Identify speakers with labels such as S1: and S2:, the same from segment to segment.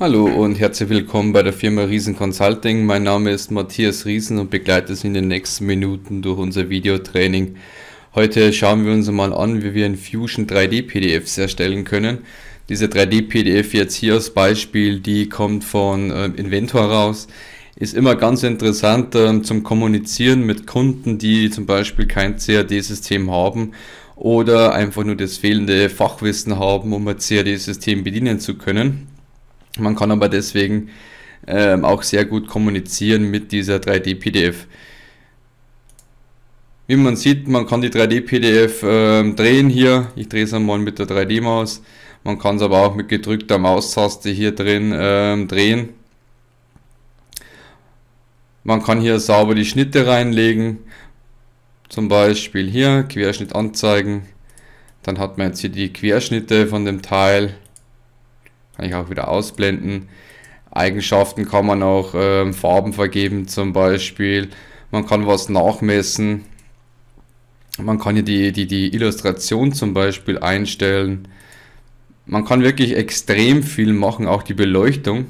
S1: Hallo und herzlich willkommen bei der Firma Riesen Consulting. Mein Name ist Matthias Riesen und begleite Sie in den nächsten Minuten durch unser Videotraining. Heute schauen wir uns mal an, wie wir in Fusion 3D PDFs erstellen können. Diese 3D PDF jetzt hier als Beispiel, die kommt von äh, Inventor raus. Ist immer ganz interessant äh, zum Kommunizieren mit Kunden, die zum Beispiel kein CAD-System haben oder einfach nur das fehlende Fachwissen haben, um ein CAD-System bedienen zu können. Man kann aber deswegen ähm, auch sehr gut kommunizieren mit dieser 3D-PDF. Wie man sieht, man kann die 3D-PDF ähm, drehen hier. Ich drehe es einmal mit der 3D-Maus. Man kann es aber auch mit gedrückter Maustaste hier drin ähm, drehen. Man kann hier sauber die Schnitte reinlegen. Zum Beispiel hier Querschnitt anzeigen. Dann hat man jetzt hier die Querschnitte von dem Teil. Kann ich auch wieder ausblenden. Eigenschaften kann man auch äh, Farben vergeben zum Beispiel. Man kann was nachmessen. Man kann hier die, die, die Illustration zum Beispiel einstellen. Man kann wirklich extrem viel machen, auch die Beleuchtung.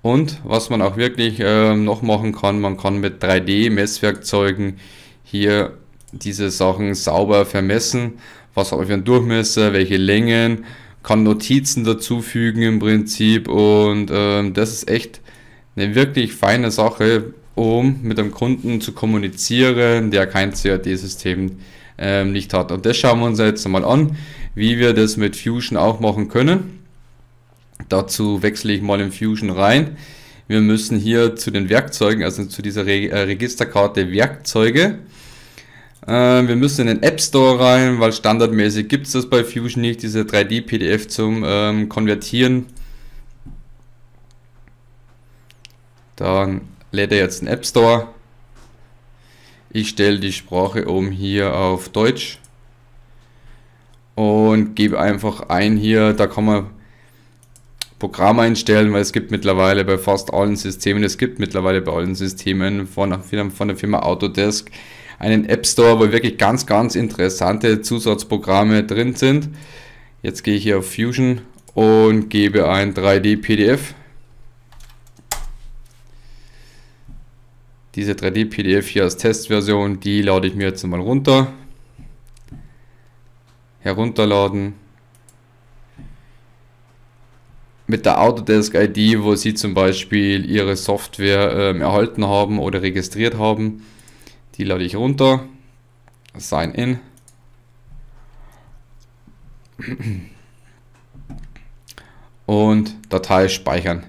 S1: Und was man auch wirklich äh, noch machen kann, man kann mit 3D-Messwerkzeugen hier diese Sachen sauber vermessen. Was habe ich für einen Durchmesser, welche Längen, kann Notizen dazufügen im Prinzip und ähm, das ist echt eine wirklich feine Sache, um mit einem Kunden zu kommunizieren, der kein CAD-System ähm, nicht hat. Und das schauen wir uns jetzt mal an, wie wir das mit Fusion auch machen können. Dazu wechsle ich mal in Fusion rein. Wir müssen hier zu den Werkzeugen, also zu dieser Re äh, Registerkarte Werkzeuge, äh, wir müssen in den App Store rein, weil standardmäßig gibt es das bei Fusion nicht, diese 3D-PDF zum ähm, Konvertieren. Dann lädt er jetzt den App Store. Ich stelle die Sprache um hier auf Deutsch und gebe einfach ein hier, da kann man Programm einstellen, weil es gibt mittlerweile bei fast allen Systemen, es gibt mittlerweile bei allen Systemen von, von der Firma Autodesk einen App Store, wo wirklich ganz, ganz interessante Zusatzprogramme drin sind. Jetzt gehe ich hier auf Fusion und gebe ein 3D PDF. Diese 3D PDF hier als Testversion, die lade ich mir jetzt mal runter. Herunterladen mit der Autodesk ID, wo Sie zum Beispiel Ihre Software ähm, erhalten haben oder registriert haben. Die lade ich runter. Sign in. Und Datei speichern.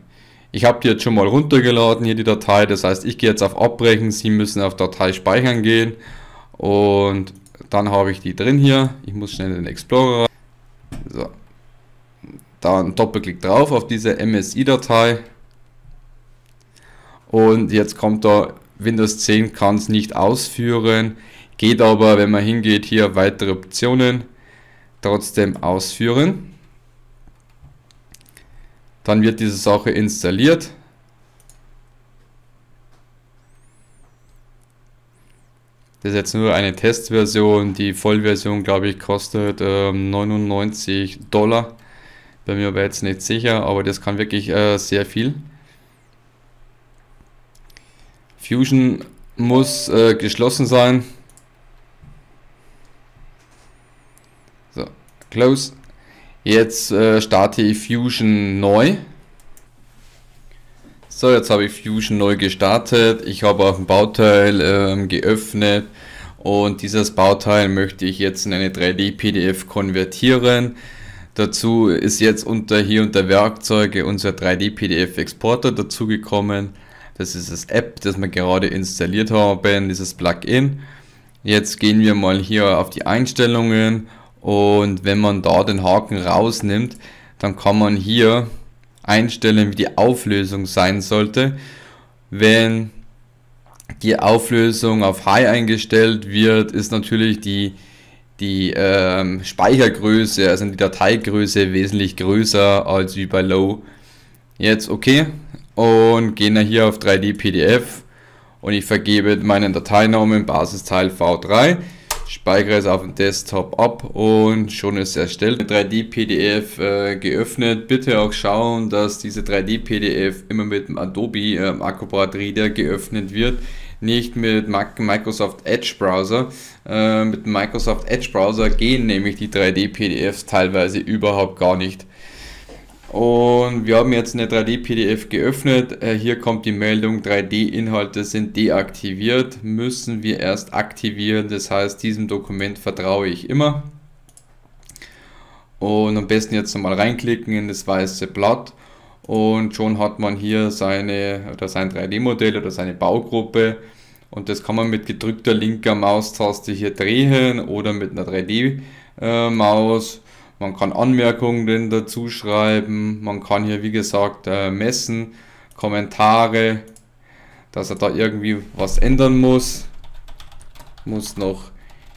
S1: Ich habe die jetzt schon mal runtergeladen, hier die Datei. Das heißt, ich gehe jetzt auf Abbrechen. Sie müssen auf Datei speichern gehen. Und dann habe ich die drin hier. Ich muss schnell in den Explorer. So. Dann Doppelklick drauf auf diese MSI-Datei. Und jetzt kommt da Windows 10 kann es nicht ausführen, geht aber, wenn man hingeht, hier weitere Optionen trotzdem ausführen. Dann wird diese Sache installiert. Das ist jetzt nur eine Testversion. Die Vollversion, glaube ich, kostet äh, 99 Dollar. Bin mir aber jetzt nicht sicher, aber das kann wirklich äh, sehr viel. Fusion muss äh, geschlossen sein. So, close. Jetzt äh, starte ich Fusion neu. So, jetzt habe ich Fusion neu gestartet. Ich habe auch ein Bauteil ähm, geöffnet und dieses Bauteil möchte ich jetzt in eine 3D-PDF konvertieren. Dazu ist jetzt unter hier unter Werkzeuge unser 3D-PDF-Exporter dazugekommen. Das ist das App, das wir gerade installiert haben, dieses Plugin. Jetzt gehen wir mal hier auf die Einstellungen und wenn man da den Haken rausnimmt, dann kann man hier einstellen, wie die Auflösung sein sollte. Wenn die Auflösung auf High eingestellt wird, ist natürlich die, die ähm, Speichergröße, also die Dateigröße wesentlich größer als wie bei Low. Jetzt okay, und gehen dann hier auf 3D PDF und ich vergebe meinen Dateinamen Basisteil V3, speichere es auf dem Desktop ab und schon ist erstellt. 3D PDF äh, geöffnet. Bitte auch schauen, dass diese 3D PDF immer mit dem Adobe ähm, Acrobat Reader geöffnet wird nicht mit Microsoft Edge Browser. Äh, mit Microsoft Edge Browser gehen nämlich die 3D-PDFs teilweise überhaupt gar nicht. Und wir haben jetzt eine 3D-PDF geöffnet. Äh, hier kommt die Meldung, 3D-Inhalte sind deaktiviert, müssen wir erst aktivieren. Das heißt, diesem Dokument vertraue ich immer. Und am besten jetzt nochmal reinklicken in das weiße Blatt. Und schon hat man hier seine oder sein 3D-Modell oder seine Baugruppe. Und das kann man mit gedrückter linker Maustaste hier drehen oder mit einer 3D-Maus man kann Anmerkungen dazu schreiben, man kann hier wie gesagt äh, messen, Kommentare, dass er da irgendwie was ändern muss, muss noch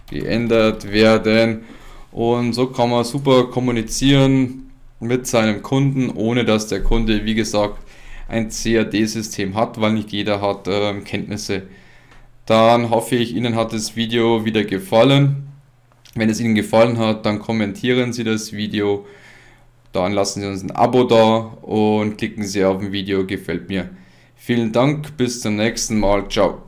S1: geändert werden und so kann man super kommunizieren mit seinem Kunden, ohne dass der Kunde wie gesagt ein CAD-System hat, weil nicht jeder hat äh, Kenntnisse. Dann hoffe ich, Ihnen hat das Video wieder gefallen. Wenn es Ihnen gefallen hat, dann kommentieren Sie das Video, dann lassen Sie uns ein Abo da und klicken Sie auf ein Video gefällt mir. Vielen Dank, bis zum nächsten Mal, ciao.